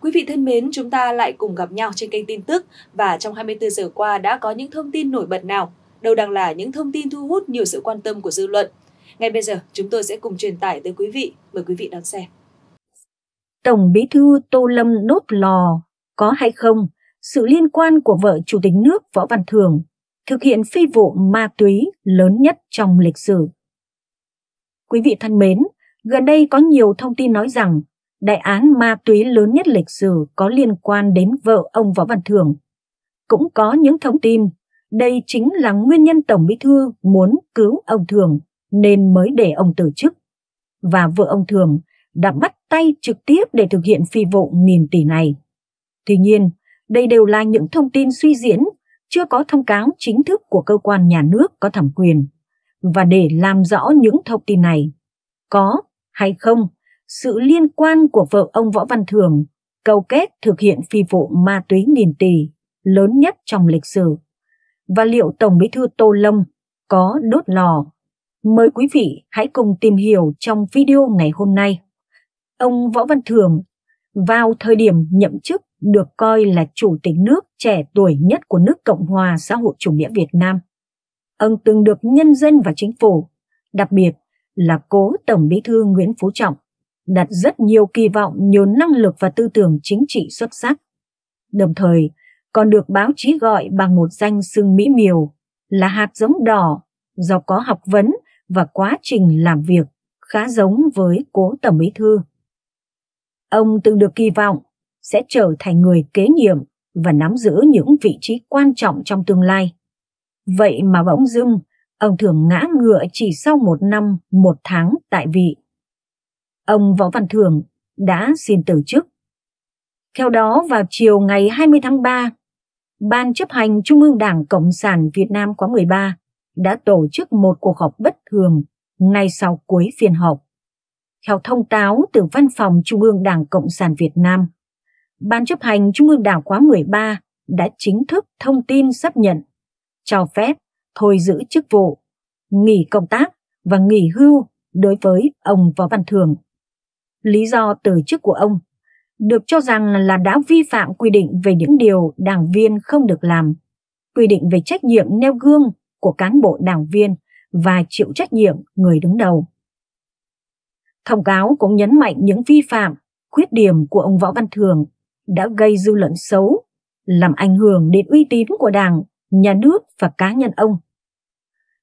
Quý vị thân mến, chúng ta lại cùng gặp nhau trên kênh tin tức và trong 24 giờ qua đã có những thông tin nổi bật nào? Đâu đang là những thông tin thu hút nhiều sự quan tâm của dư luận? Ngay bây giờ, chúng tôi sẽ cùng truyền tải tới quý vị. Mời quý vị đón xem. Tổng bí thư Tô Lâm đốt lò có hay không? Sự liên quan của vợ Chủ tịch nước Võ Văn Thường thực hiện phi vụ ma túy lớn nhất trong lịch sử. Quý vị thân mến, gần đây có nhiều thông tin nói rằng đại án ma túy lớn nhất lịch sử có liên quan đến vợ ông Võ Văn Thưởng. Cũng có những thông tin, đây chính là nguyên nhân Tổng Bí Thư muốn cứu ông Thường nên mới để ông từ chức. Và vợ ông Thường đã bắt tay trực tiếp để thực hiện phi vụ nghìn tỷ này. Tuy nhiên, đây đều là những thông tin suy diễn, chưa có thông cáo chính thức của cơ quan nhà nước có thẩm quyền. Và để làm rõ những thông tin này, có hay không sự liên quan của vợ ông Võ Văn Thường câu kết thực hiện phi vụ ma túy nghìn tỷ lớn nhất trong lịch sử và liệu Tổng bí thư Tô Lâm có đốt lò. Mời quý vị hãy cùng tìm hiểu trong video ngày hôm nay. Ông Võ Văn Thường vào thời điểm nhậm chức được coi là chủ tịch nước trẻ tuổi nhất của nước Cộng hòa xã hội chủ nghĩa Việt Nam. Ông từng được nhân dân và chính phủ, đặc biệt là cố Tổng bí thư Nguyễn Phú Trọng đặt rất nhiều kỳ vọng nhiều năng lực và tư tưởng chính trị xuất sắc. Đồng thời, còn được báo chí gọi bằng một danh xưng mỹ miều là hạt giống đỏ do có học vấn và quá trình làm việc khá giống với cố tổng bí thư. Ông từng được kỳ vọng sẽ trở thành người kế nhiệm và nắm giữ những vị trí quan trọng trong tương lai. Vậy mà bỗng dưng, ông thường ngã ngựa chỉ sau một năm, một tháng tại vị ông Võ Văn Thường đã xin từ chức. Theo đó, vào chiều ngày 20 tháng 3, Ban chấp hành Trung ương Đảng Cộng sản Việt Nam khóa 13 đã tổ chức một cuộc họp bất thường ngay sau cuối phiên họp. Theo thông cáo từ Văn phòng Trung ương Đảng Cộng sản Việt Nam, Ban chấp hành Trung ương Đảng khóa 13 đã chính thức thông tin xác nhận, cho phép thôi giữ chức vụ, nghỉ công tác và nghỉ hưu đối với ông Võ Văn Thường lý do từ chức của ông được cho rằng là đã vi phạm quy định về những điều đảng viên không được làm, quy định về trách nhiệm nêu gương của cán bộ đảng viên và chịu trách nhiệm người đứng đầu. Thông cáo cũng nhấn mạnh những vi phạm, khuyết điểm của ông Võ Văn Thường đã gây dư luận xấu, làm ảnh hưởng đến uy tín của đảng, nhà nước và cá nhân ông.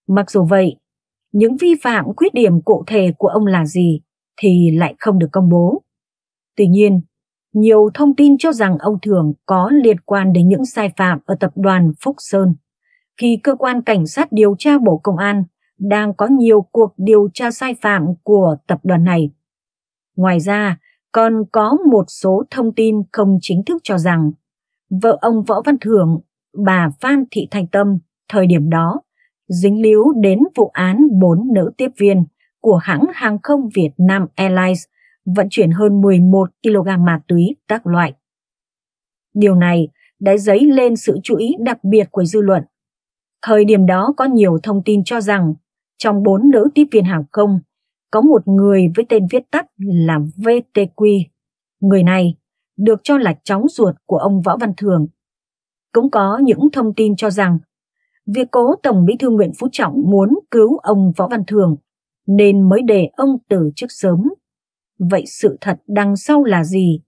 Mặc dù vậy, những vi phạm khuyết điểm cụ thể của ông là gì thì lại không được công bố. Tuy nhiên, nhiều thông tin cho rằng ông Thường có liên quan đến những sai phạm ở tập đoàn Phúc Sơn. Khi cơ quan cảnh sát điều tra Bộ Công an đang có nhiều cuộc điều tra sai phạm của tập đoàn này. Ngoài ra, còn có một số thông tin không chính thức cho rằng vợ ông Võ Văn Thưởng, bà Phan Thị thanh Tâm, thời điểm đó dính líu đến vụ án bốn nữ tiếp viên của hãng hàng không Việt Nam Airlines vận chuyển hơn 11 kg ma túy các loại. Điều này đã dấy lên sự chú ý đặc biệt của dư luận. Thời điểm đó có nhiều thông tin cho rằng trong bốn nữ tiếp viên hàng không có một người với tên viết tắt là VTQ. Người này được cho là cháu ruột của ông Võ Văn Thường. Cũng có những thông tin cho rằng việc cố Tổng Bí thư Nguyễn Phú Trọng muốn cứu ông Võ Văn Thường nên mới để ông từ chức sớm. Vậy sự thật đằng sau là gì?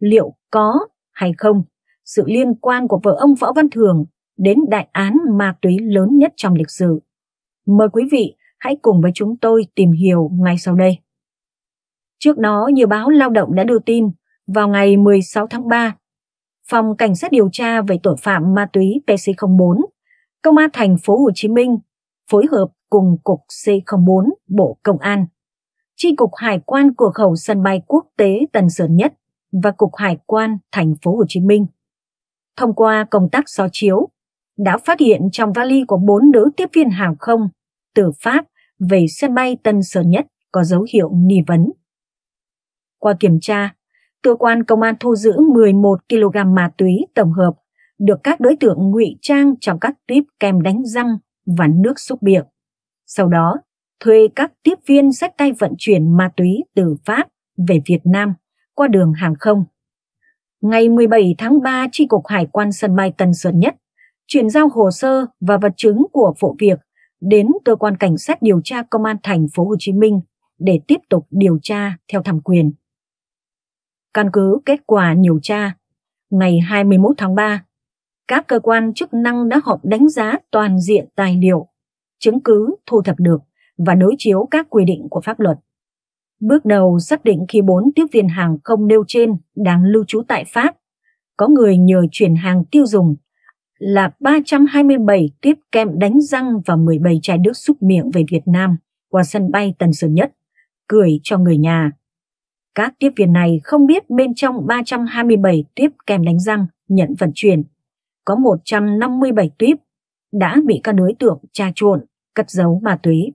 Liệu có hay không sự liên quan của vợ ông Võ Văn Thường đến đại án ma túy lớn nhất trong lịch sử? Mời quý vị hãy cùng với chúng tôi tìm hiểu ngay sau đây. Trước đó, nhiều báo lao động đã đưa tin vào ngày 16 tháng 3, Phòng Cảnh sát điều tra về tội phạm ma túy PC04, Công an thành phố Hồ Chí Minh phối hợp cùng Cục C04 Bộ Công an, Tri Cục Hải quan cửa khẩu sân bay quốc tế Tân Sơn Nhất và Cục Hải quan Thành phố Hồ Chí Minh. Thông qua công tác so chiếu, đã phát hiện trong vali của bốn nữ tiếp viên hàng không từ Pháp về sân bay Tân Sơn Nhất có dấu hiệu nghi vấn. Qua kiểm tra, cơ quan công an thu giữ 11 kg ma túy tổng hợp được các đối tượng ngụy trang trong các tuyếp kem đánh răng và nước xúc miệng. Sau đó, thuê các tiếp viên sách tay vận chuyển ma túy từ Pháp về Việt Nam qua đường hàng không. Ngày 17 tháng 3, Tri Cục Hải quan sân bay Tân Sơn Nhất chuyển giao hồ sơ và vật chứng của vụ việc đến cơ quan cảnh sát điều tra công an thành phố Hồ Chí Minh để tiếp tục điều tra theo thẩm quyền. Căn cứ kết quả điều tra, ngày 21 tháng 3, các cơ quan chức năng đã họp đánh giá toàn diện tài liệu chứng cứ thu thập được và đối chiếu các quy định của pháp luật. Bước đầu xác định khi bốn tiếp viên hàng không nêu trên đang lưu trú tại Pháp, có người nhờ chuyển hàng tiêu dùng là 327 tiếp kem đánh răng và 17 chai nước xúc miệng về Việt Nam qua sân bay Tân Sơn Nhất, cười cho người nhà. Các tiếp viên này không biết bên trong 327 tiếp kem đánh răng nhận vận chuyển, có 157 tiếp đã bị các đối tượng tra trộn cất giấu ma túy.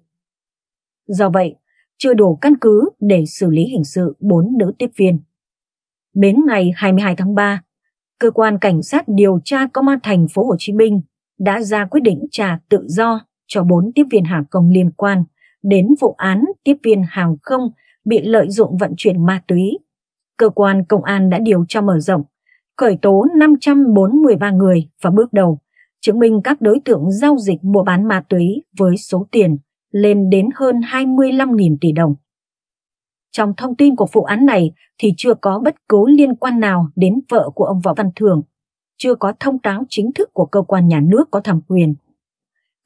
Do vậy, chưa đủ căn cứ để xử lý hình sự bốn nữ tiếp viên. Đến ngày 22 tháng 3, cơ quan cảnh sát điều tra công an thành phố Hồ Chí Minh đã ra quyết định trả tự do cho bốn tiếp viên hàng không liên quan đến vụ án tiếp viên hàng không bị lợi dụng vận chuyển ma túy. Cơ quan công an đã điều tra mở rộng, khởi tố 543 người và bước đầu chứng minh các đối tượng giao dịch mua bán ma túy với số tiền lên đến hơn 25.000 tỷ đồng. Trong thông tin của vụ án này thì chưa có bất cứ liên quan nào đến vợ của ông Võ Văn Thường, chưa có thông cáo chính thức của cơ quan nhà nước có thẩm quyền.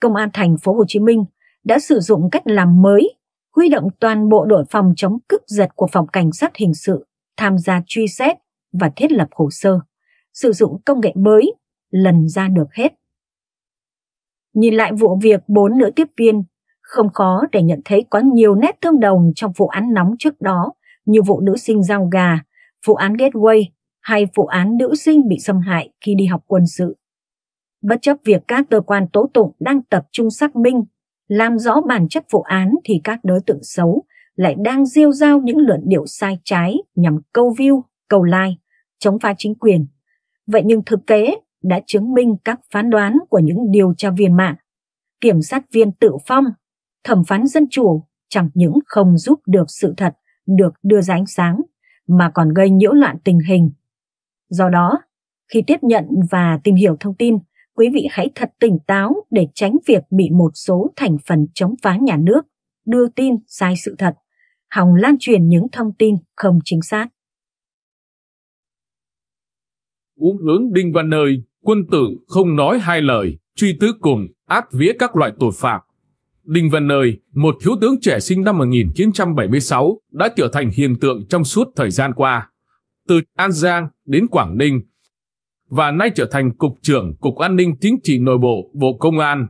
Công an thành phố Hồ Chí Minh đã sử dụng cách làm mới, huy động toàn bộ đội phòng chống cướp giật của phòng cảnh sát hình sự tham gia truy xét và thiết lập hồ sơ, sử dụng công nghệ mới, lần ra được hết. Nhìn lại vụ việc bốn nữ tiếp viên, không khó để nhận thấy có nhiều nét tương đồng trong vụ án nóng trước đó như vụ nữ sinh giao gà, vụ án Gateway hay vụ án nữ sinh bị xâm hại khi đi học quân sự. Bất chấp việc các cơ quan tố tụng đang tập trung xác minh, làm rõ bản chất vụ án thì các đối tượng xấu lại đang diêu giao những luận điệu sai trái nhằm câu view, câu like, chống phá chính quyền. Vậy nhưng thực tế, đã chứng minh các phán đoán của những điều tra viên mạng. Kiểm sát viên tự phong, thẩm phán dân chủ chẳng những không giúp được sự thật được đưa ra ánh sáng mà còn gây nhiễu loạn tình hình. Do đó, khi tiếp nhận và tìm hiểu thông tin, quý vị hãy thật tỉnh táo để tránh việc bị một số thành phần chống phá nhà nước đưa tin sai sự thật, hòng lan truyền những thông tin không chính xác. Uống hướng Đinh Văn Nơi quân tử không nói hai lời, truy tứ cùng, áp vía các loại tội phạm. Đinh Văn Nơi, một thiếu tướng trẻ sinh năm 1976, đã trở thành hiện tượng trong suốt thời gian qua. Từ An Giang đến Quảng Ninh, và nay trở thành Cục trưởng Cục An ninh Chính trị Nội bộ, Bộ Công an.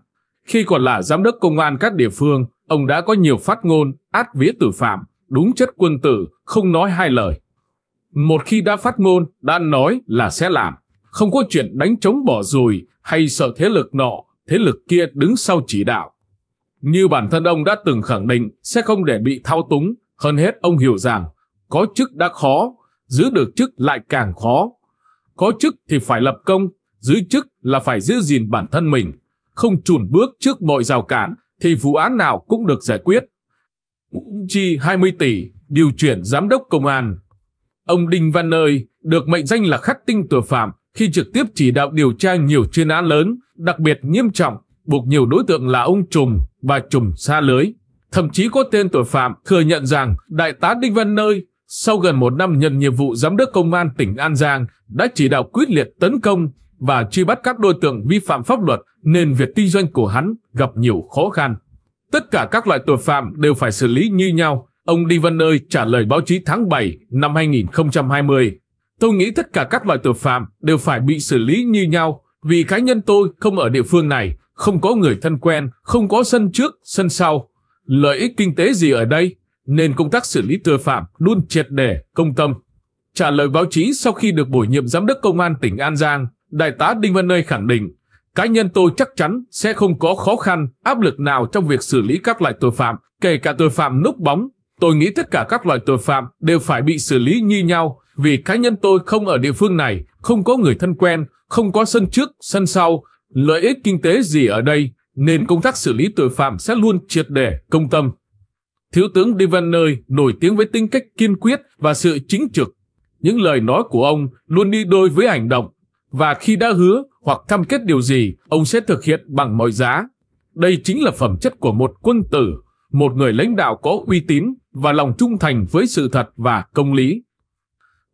Khi còn là Giám đốc Công an các địa phương, ông đã có nhiều phát ngôn, át vía tử phạm, đúng chất quân tử, không nói hai lời. Một khi đã phát ngôn, đã nói là sẽ làm không có chuyện đánh trống bỏ rùi hay sợ thế lực nọ, thế lực kia đứng sau chỉ đạo. Như bản thân ông đã từng khẳng định sẽ không để bị thao túng, hơn hết ông hiểu rằng có chức đã khó, giữ được chức lại càng khó. Có chức thì phải lập công, giữ chức là phải giữ gìn bản thân mình, không chùn bước trước mọi rào cản thì vụ án nào cũng được giải quyết. Chi 20 tỷ điều chuyển giám đốc công an. Ông Đinh Văn Nơi được mệnh danh là khắc tinh tội phạm khi trực tiếp chỉ đạo điều tra nhiều chuyên án lớn, đặc biệt nghiêm trọng, buộc nhiều đối tượng là ông trùm và trùm xa lưới. Thậm chí có tên tội phạm thừa nhận rằng Đại tá Đinh Văn Nơi, sau gần một năm nhận nhiệm vụ Giám đốc Công an tỉnh An Giang, đã chỉ đạo quyết liệt tấn công và truy bắt các đối tượng vi phạm pháp luật nên việc kinh doanh của hắn gặp nhiều khó khăn. Tất cả các loại tội phạm đều phải xử lý như nhau, ông Đinh Văn Nơi trả lời báo chí tháng 7 năm 2020. Tôi nghĩ tất cả các loại tội phạm đều phải bị xử lý như nhau vì cá nhân tôi không ở địa phương này, không có người thân quen, không có sân trước, sân sau. Lợi ích kinh tế gì ở đây, nên công tác xử lý tội phạm luôn triệt để, công tâm. Trả lời báo chí sau khi được bổ nhiệm giám đốc công an tỉnh An Giang, Đại tá Đinh Văn Nơi khẳng định, cá nhân tôi chắc chắn sẽ không có khó khăn, áp lực nào trong việc xử lý các loại tội phạm, kể cả tội phạm núp bóng. Tôi nghĩ tất cả các loại tội phạm đều phải bị xử lý như nhau vì cá nhân tôi không ở địa phương này, không có người thân quen, không có sân trước, sân sau, lợi ích kinh tế gì ở đây, nên công tác xử lý tội phạm sẽ luôn triệt để, công tâm. Thiếu tướng Divaner nổi tiếng với tính cách kiên quyết và sự chính trực. Những lời nói của ông luôn đi đôi với hành động, và khi đã hứa hoặc cam kết điều gì, ông sẽ thực hiện bằng mọi giá. Đây chính là phẩm chất của một quân tử, một người lãnh đạo có uy tín và lòng trung thành với sự thật và công lý.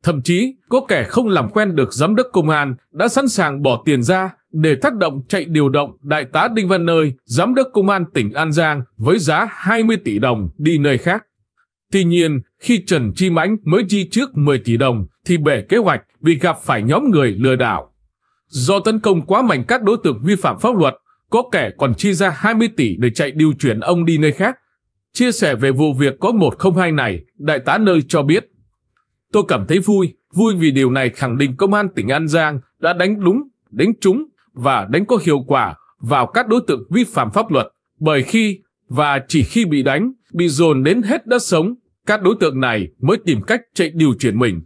Thậm chí, có kẻ không làm quen được giám đốc công an đã sẵn sàng bỏ tiền ra để tác động chạy điều động đại tá Đinh Văn Nơi, giám đốc công an tỉnh An Giang với giá 20 tỷ đồng đi nơi khác. Tuy nhiên, khi Trần Chi Mãnh mới chi trước 10 tỷ đồng thì bể kế hoạch vì gặp phải nhóm người lừa đảo. Do tấn công quá mạnh các đối tượng vi phạm pháp luật, có kẻ còn chi ra 20 tỷ để chạy điều chuyển ông đi nơi khác. Chia sẻ về vụ việc có 102 này, đại tá Nơi cho biết Tôi cảm thấy vui, vui vì điều này khẳng định công an tỉnh An Giang đã đánh đúng, đánh trúng và đánh có hiệu quả vào các đối tượng vi phạm pháp luật. Bởi khi và chỉ khi bị đánh, bị dồn đến hết đất sống, các đối tượng này mới tìm cách chạy điều chuyển mình.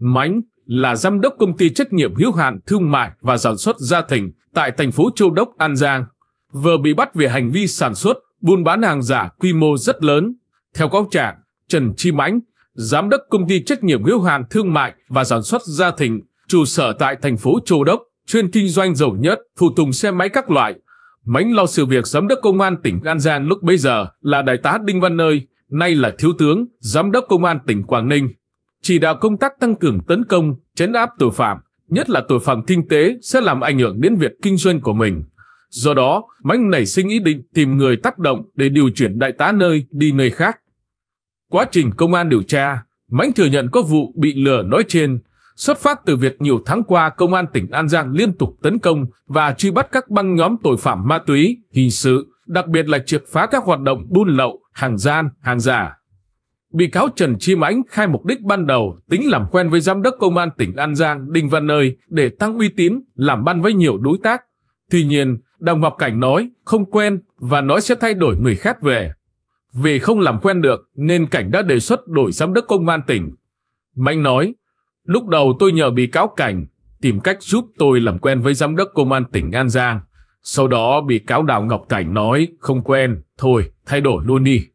Mánh là giám đốc công ty trách nhiệm hữu hạn thương mại và sản xuất gia thịnh tại thành phố Châu Đốc, An Giang, vừa bị bắt về hành vi sản xuất, buôn bán hàng giả quy mô rất lớn. Theo cáo trạng, Trần Chi Mánh giám đốc công ty trách nhiệm hữu hạn thương mại và sản xuất Gia Thịnh, trụ sở tại thành phố Châu Đốc, chuyên kinh doanh dầu nhất, phụ tùng xe máy các loại. Mánh lo sự việc giám đốc công an tỉnh An Giang lúc bấy giờ là đại tá Đinh Văn Nơi, nay là thiếu tướng, giám đốc công an tỉnh Quảng Ninh. Chỉ đạo công tác tăng cường tấn công, chấn áp tội phạm, nhất là tội phạm kinh tế sẽ làm ảnh hưởng đến việc kinh doanh của mình. Do đó, Mánh nảy sinh ý định tìm người tác động để điều chuyển đại tá Nơi đi nơi khác. Quá trình công an điều tra, Mãnh thừa nhận có vụ bị lừa nói trên, xuất phát từ việc nhiều tháng qua công an tỉnh An Giang liên tục tấn công và truy bắt các băng nhóm tội phạm ma túy, hình sự, đặc biệt là triệt phá các hoạt động buôn lậu, hàng gian, hàng giả. Bị cáo Trần Chi Mãnh khai mục đích ban đầu tính làm quen với giám đốc công an tỉnh An Giang Đinh Văn Nơi để tăng uy tín, làm ăn với nhiều đối tác. Tuy nhiên, Đặng Ngọc Cảnh nói không quen và nói sẽ thay đổi người khác về. Vì không làm quen được nên Cảnh đã đề xuất đổi giám đốc công an tỉnh. Mạnh nói, lúc đầu tôi nhờ bị cáo Cảnh tìm cách giúp tôi làm quen với giám đốc công an tỉnh An Giang. Sau đó bị cáo Đào Ngọc Cảnh nói không quen, thôi thay đổi luôn đi.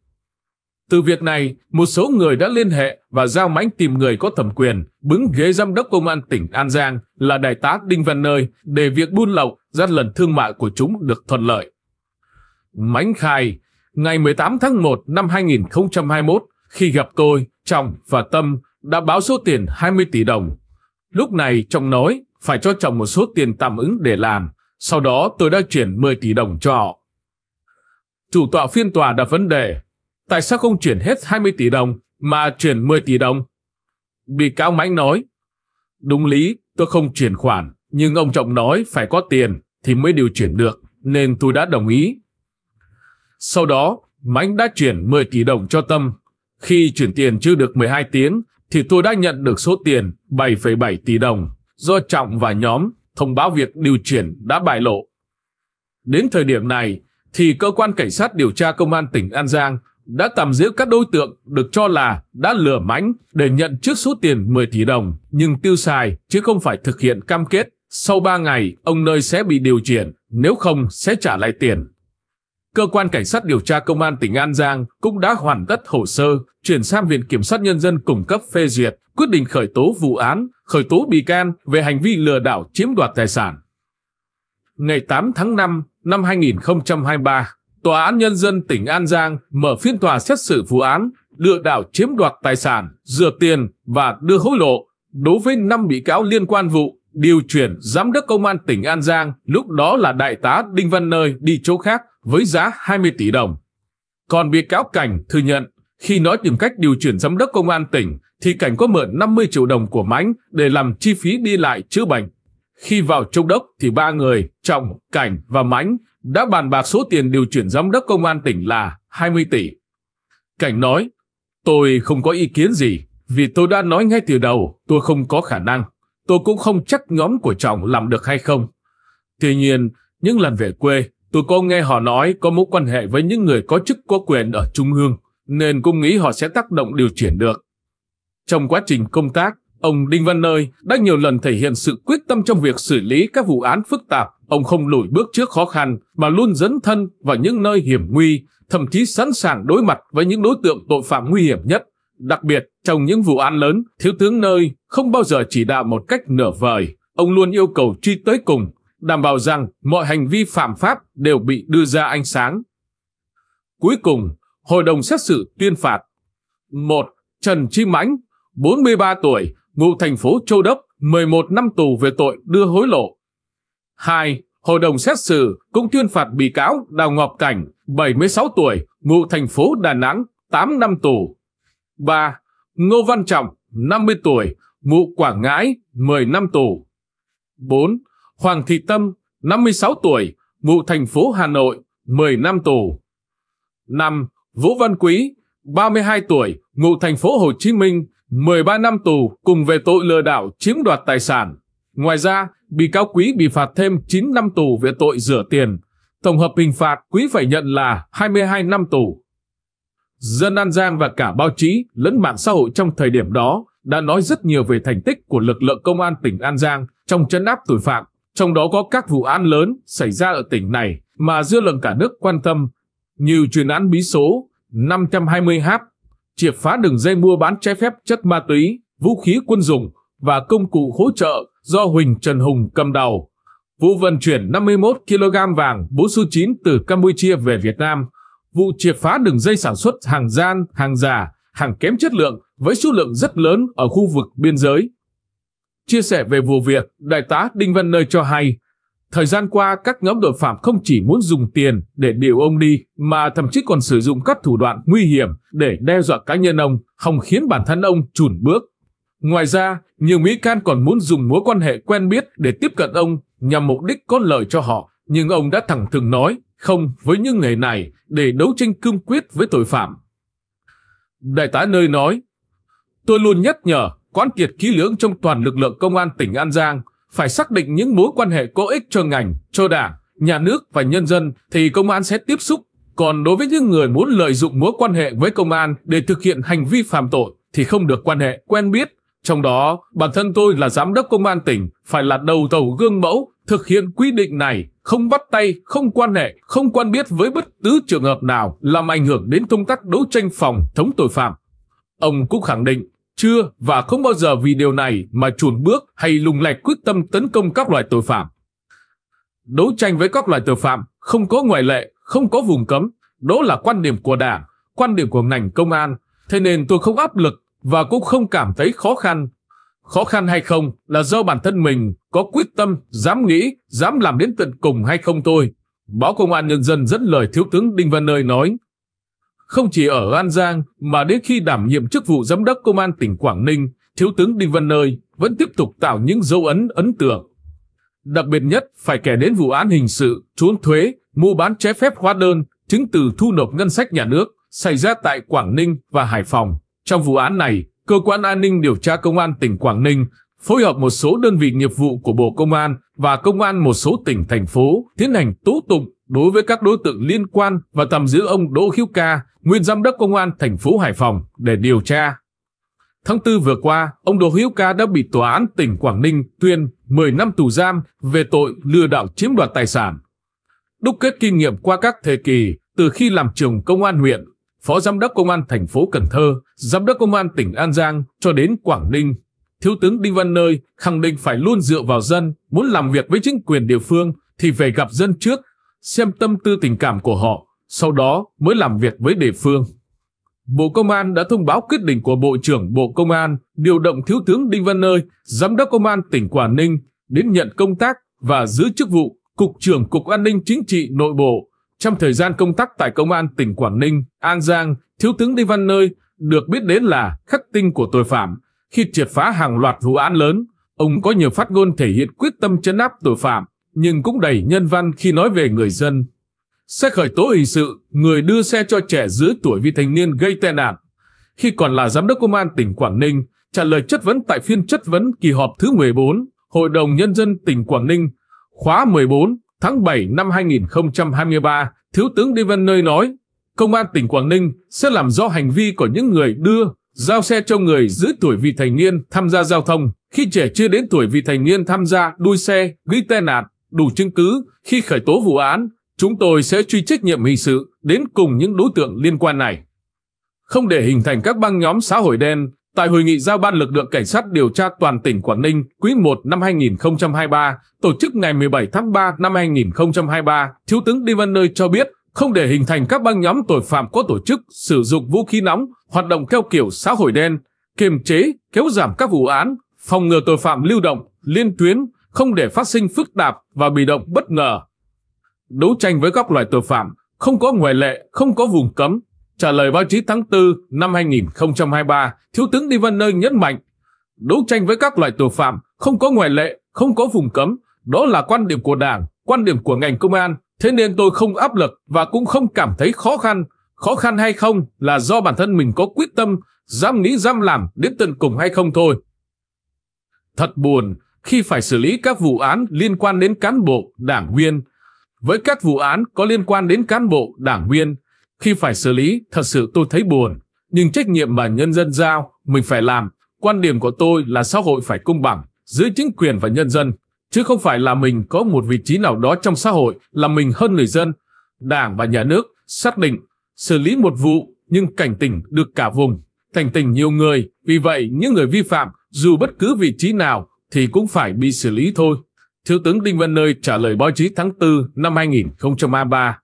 Từ việc này, một số người đã liên hệ và giao mánh tìm người có thẩm quyền, bứng ghế giám đốc công an tỉnh An Giang là đại tá Đinh Văn Nơi để việc buôn lậu, gian lần thương mại của chúng được thuận lợi. Mánh khai, ngày 18 tháng 1 năm 2021 khi gặp tôi, chồng và Tâm đã báo số tiền 20 tỷ đồng. Lúc này chồng nói phải cho chồng một số tiền tạm ứng để làm, sau đó tôi đã chuyển 10 tỷ đồng cho họ. Chủ tọa phiên tòa đặt vấn đề, tại sao không chuyển hết 20 tỷ đồng mà chuyển 10 tỷ đồng? Bị cáo Mãnh nói, đúng lý tôi không chuyển khoản, nhưng ông chồng nói phải có tiền thì mới điều chuyển được, nên tôi đã đồng ý sau đó, Mãnh đã chuyển 10 tỷ đồng cho Tâm. Khi chuyển tiền chưa được 12 tiếng, thì tôi đã nhận được số tiền 7,7 tỷ đồng do Trọng và nhóm thông báo việc điều chuyển đã bại lộ. Đến thời điểm này, thì cơ quan cảnh sát điều tra công an tỉnh An Giang đã tạm giữ các đối tượng được cho là đã lừa mãnh để nhận trước số tiền 10 tỷ đồng, nhưng tiêu xài chứ không phải thực hiện cam kết. Sau 3 ngày, ông nơi sẽ bị điều chuyển, nếu không sẽ trả lại tiền cơ quan cảnh sát điều tra công an tỉnh An Giang cũng đã hoàn tất hồ sơ, chuyển sang Viện Kiểm sát Nhân dân cung cấp phê duyệt, quyết định khởi tố vụ án, khởi tố bị can về hành vi lừa đảo chiếm đoạt tài sản. Ngày 8 tháng 5 năm 2023, Tòa án Nhân dân tỉnh An Giang mở phiên tòa xét xử vụ án lừa đảo chiếm đoạt tài sản, rửa tiền và đưa hối lộ đối với 5 bị cáo liên quan vụ điều chuyển giám đốc công an tỉnh An Giang, lúc đó là đại tá Đinh Văn Nơi đi chỗ khác với giá 20 tỷ đồng. Còn bị cáo Cảnh thừa nhận, khi nói tìm cách điều chuyển giám đốc công an tỉnh, thì Cảnh có mượn 50 triệu đồng của Mãnh để làm chi phí đi lại chữa bệnh. Khi vào châu đốc thì ba người, Trọng, Cảnh và Mãnh đã bàn bạc số tiền điều chuyển giám đốc công an tỉnh là 20 tỷ. Cảnh nói, tôi không có ý kiến gì, vì tôi đã nói ngay từ đầu tôi không có khả năng tôi cũng không chắc nhóm của Trọng làm được hay không. Tuy nhiên, những lần về quê, tôi có nghe họ nói có mối quan hệ với những người có chức có quyền ở Trung ương, nên cũng nghĩ họ sẽ tác động điều chuyển được. Trong quá trình công tác, ông Đinh Văn Nơi đã nhiều lần thể hiện sự quyết tâm trong việc xử lý các vụ án phức tạp. Ông không lùi bước trước khó khăn mà luôn dấn thân vào những nơi hiểm nguy, thậm chí sẵn sàng đối mặt với những đối tượng tội phạm nguy hiểm nhất, đặc biệt trong những vụ án lớn, thiếu tướng nơi không bao giờ chỉ đạo một cách nửa vời. Ông luôn yêu cầu truy tới cùng, đảm bảo rằng mọi hành vi phạm pháp đều bị đưa ra ánh sáng. Cuối cùng, hội đồng xét xử tuyên phạt. 1. Trần Chi Mãnh, 43 tuổi, ngụ thành phố Châu Đốc, 11 năm tù về tội đưa hối lộ. 2. Hội đồng xét xử cũng tuyên phạt bị cáo Đào Ngọc Cảnh, 76 tuổi, ngụ thành phố Đà Nẵng, 8 năm tù. 3. Ngô Văn Trọng, 50 tuổi, ngụ Quảng Ngãi, 10 năm tù. 4. Hoàng Thị Tâm, 56 tuổi, ngụ thành phố Hà Nội, 10 năm tù. 5. Vũ Văn Quý, 32 tuổi, ngụ thành phố Hồ Chí Minh, 13 năm tù cùng về tội lừa đảo chiếm đoạt tài sản. Ngoài ra, bị cáo Quý bị phạt thêm 9 năm tù về tội rửa tiền. Tổng hợp hình phạt Quý phải nhận là 22 năm tù. Dân An Giang và cả báo chí lẫn mạng xã hội trong thời điểm đó đã nói rất nhiều về thành tích của lực lượng công an tỉnh An Giang trong chấn áp tội phạm, trong đó có các vụ án lớn xảy ra ở tỉnh này mà dư luận cả nước quan tâm, như chuyên án bí số 520H, triệt phá đường dây mua bán trái phép chất ma túy, vũ khí quân dụng và công cụ hỗ trợ do Huỳnh Trần Hùng cầm đầu. Vụ vận chuyển 51 kg vàng 4 từ Campuchia về Việt Nam vụ triệt phá đường dây sản xuất hàng gian, hàng giả, hàng kém chất lượng với số lượng rất lớn ở khu vực biên giới. Chia sẻ về vụ việc, Đại tá Đinh Văn Nơi cho hay, thời gian qua các nhóm tội phạm không chỉ muốn dùng tiền để điều ông đi mà thậm chí còn sử dụng các thủ đoạn nguy hiểm để đe dọa cá nhân ông, không khiến bản thân ông chùn bước. Ngoài ra, nhiều Mỹ can còn muốn dùng mối quan hệ quen biết để tiếp cận ông nhằm mục đích có lợi cho họ, nhưng ông đã thẳng thừng nói không với những người này để đấu tranh cương quyết với tội phạm. Đại tá nơi nói, tôi luôn nhắc nhở quán kiệt kỹ lưỡng trong toàn lực lượng công an tỉnh An Giang phải xác định những mối quan hệ có ích cho ngành, cho đảng, nhà nước và nhân dân thì công an sẽ tiếp xúc. Còn đối với những người muốn lợi dụng mối quan hệ với công an để thực hiện hành vi phạm tội thì không được quan hệ quen biết. Trong đó, bản thân tôi là giám đốc công an tỉnh, phải là đầu tàu gương mẫu thực hiện quy định này không bắt tay, không quan hệ, không quan biết với bất cứ trường hợp nào làm ảnh hưởng đến công tác đấu tranh phòng chống tội phạm. Ông cũng khẳng định, chưa và không bao giờ vì điều này mà chùn bước hay lùng lạch quyết tâm tấn công các loại tội phạm. Đấu tranh với các loại tội phạm không có ngoại lệ, không có vùng cấm, đó là quan điểm của Đảng, quan điểm của ngành công an, thế nên tôi không áp lực và cũng không cảm thấy khó khăn. Khó khăn hay không là do bản thân mình có quyết tâm, dám nghĩ, dám làm đến tận cùng hay không thôi. Báo Công an Nhân dân dẫn lời Thiếu tướng Đinh Văn Nơi nói. Không chỉ ở An Giang mà đến khi đảm nhiệm chức vụ Giám đốc Công an tỉnh Quảng Ninh, Thiếu tướng Đinh Văn Nơi vẫn tiếp tục tạo những dấu ấn ấn tượng. Đặc biệt nhất phải kể đến vụ án hình sự, trốn thuế, mua bán trái phép hóa đơn, chứng từ thu nộp ngân sách nhà nước xảy ra tại Quảng Ninh và Hải Phòng. Trong vụ án này, Cơ quan An ninh Điều tra Công an tỉnh Quảng Ninh phối hợp một số đơn vị nghiệp vụ của Bộ Công an và Công an một số tỉnh, thành phố tiến hành tố tụng đối với các đối tượng liên quan và tạm giữ ông Đỗ Hiếu Ca, nguyên giám đốc công an thành phố Hải Phòng để điều tra. Tháng 4 vừa qua, ông Đỗ Hiếu Ca đã bị tòa án tỉnh Quảng Ninh tuyên 10 năm tù giam về tội lừa đảo chiếm đoạt tài sản. Đúc kết kinh nghiệm qua các thời kỳ từ khi làm trưởng công an huyện, phó giám đốc công an thành phố Cần Thơ, giám đốc công an tỉnh An Giang cho đến Quảng Ninh Thiếu tướng Đinh Văn Nơi khẳng định phải luôn dựa vào dân, muốn làm việc với chính quyền địa phương thì về gặp dân trước, xem tâm tư tình cảm của họ, sau đó mới làm việc với địa phương. Bộ Công an đã thông báo quyết định của Bộ trưởng Bộ Công an điều động Thiếu tướng Đinh Văn Nơi, Giám đốc Công an tỉnh Quảng Ninh, đến nhận công tác và giữ chức vụ Cục trưởng Cục An ninh Chính trị Nội bộ. Trong thời gian công tác tại Công an tỉnh Quảng Ninh, An Giang, Thiếu tướng Đinh Văn Nơi được biết đến là khắc tinh của tội phạm, khi triệt phá hàng loạt vụ án lớn, ông có nhiều phát ngôn thể hiện quyết tâm chấn áp tội phạm, nhưng cũng đầy nhân văn khi nói về người dân. Sẽ khởi tố hình sự người đưa xe cho trẻ dưới tuổi vị thành niên gây tai nạn. Khi còn là giám đốc công an tỉnh Quảng Ninh, trả lời chất vấn tại phiên chất vấn kỳ họp thứ 14, Hội đồng Nhân dân tỉnh Quảng Ninh, khóa 14, tháng 7 năm 2023, Thiếu tướng Đinh Văn Nơi nói, Công an tỉnh Quảng Ninh sẽ làm rõ hành vi của những người đưa, Giao xe cho người giữ tuổi vị thành niên tham gia giao thông. Khi trẻ chưa đến tuổi vị thành niên tham gia đuôi xe, gây tai nạn, đủ chứng cứ, khi khởi tố vụ án, chúng tôi sẽ truy trách nhiệm hình sự đến cùng những đối tượng liên quan này. Không để hình thành các băng nhóm xã hội đen, tại hội nghị giao ban lực lượng cảnh sát điều tra toàn tỉnh Quảng Ninh quý 1 năm 2023, tổ chức ngày 17 tháng 3 năm 2023, Thiếu tướng Đi Văn Nơi cho biết không để hình thành các băng nhóm tội phạm có tổ chức sử dụng vũ khí nóng, hoạt động theo kiểu xã hội đen, kiềm chế, kéo giảm các vụ án, phòng ngừa tội phạm lưu động, liên tuyến, không để phát sinh phức tạp và bị động bất ngờ. Đấu tranh với các loại tội phạm, không có ngoại lệ, không có vùng cấm. Trả lời báo chí tháng 4 năm 2023, Thiếu tướng Đi Văn Nơi nhấn mạnh, đấu tranh với các loại tội phạm, không có ngoại lệ, không có vùng cấm, đó là quan điểm của Đảng, quan điểm của ngành công an, Thế nên tôi không áp lực và cũng không cảm thấy khó khăn. Khó khăn hay không là do bản thân mình có quyết tâm, dám nghĩ dám làm đến tận cùng hay không thôi. Thật buồn khi phải xử lý các vụ án liên quan đến cán bộ, đảng viên. Với các vụ án có liên quan đến cán bộ, đảng viên, khi phải xử lý thật sự tôi thấy buồn. Nhưng trách nhiệm mà nhân dân giao, mình phải làm. Quan điểm của tôi là xã hội phải công bằng, dưới chính quyền và nhân dân chứ không phải là mình có một vị trí nào đó trong xã hội là mình hơn người dân. Đảng và nhà nước xác định xử lý một vụ nhưng cảnh tỉnh được cả vùng, cảnh tỉnh nhiều người. Vì vậy, những người vi phạm dù bất cứ vị trí nào thì cũng phải bị xử lý thôi. Thiếu tướng Đinh Văn Nơi trả lời báo chí tháng 4 năm 2023.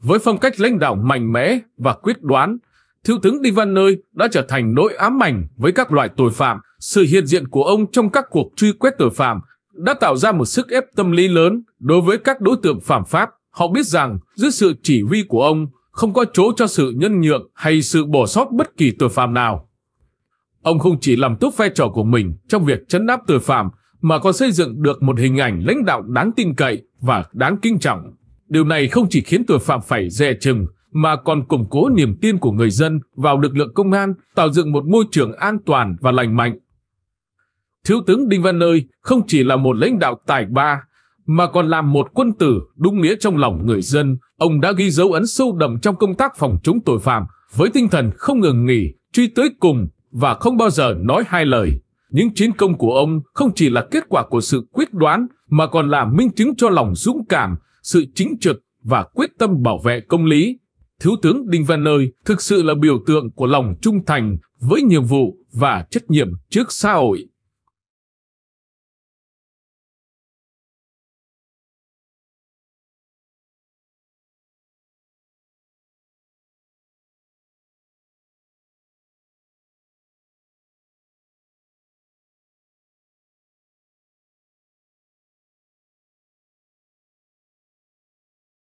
Với phong cách lãnh đạo mạnh mẽ và quyết đoán, Thiếu tướng Đinh Văn Nơi đã trở thành nỗi ám ảnh với các loại tội phạm. Sự hiện diện của ông trong các cuộc truy quét tội phạm đã tạo ra một sức ép tâm lý lớn đối với các đối tượng phạm pháp. Họ biết rằng dưới sự chỉ huy của ông không có chỗ cho sự nhân nhượng hay sự bỏ sót bất kỳ tội phạm nào. Ông không chỉ làm tốt vai trò của mình trong việc chấn áp tội phạm mà còn xây dựng được một hình ảnh lãnh đạo đáng tin cậy và đáng kính trọng. Điều này không chỉ khiến tội phạm phải dè chừng mà còn củng cố niềm tin của người dân vào lực lượng công an, tạo dựng một môi trường an toàn và lành mạnh. Thiếu tướng Đinh Văn Nơi không chỉ là một lãnh đạo tài ba, mà còn là một quân tử đúng nghĩa trong lòng người dân. Ông đã ghi dấu ấn sâu đậm trong công tác phòng chống tội phạm với tinh thần không ngừng nghỉ, truy tới cùng và không bao giờ nói hai lời. Những chiến công của ông không chỉ là kết quả của sự quyết đoán mà còn là minh chứng cho lòng dũng cảm, sự chính trực và quyết tâm bảo vệ công lý Thiếu tướng Đinh Văn Nơi thực sự là biểu tượng của lòng trung thành với nhiệm vụ và trách nhiệm trước xã hội.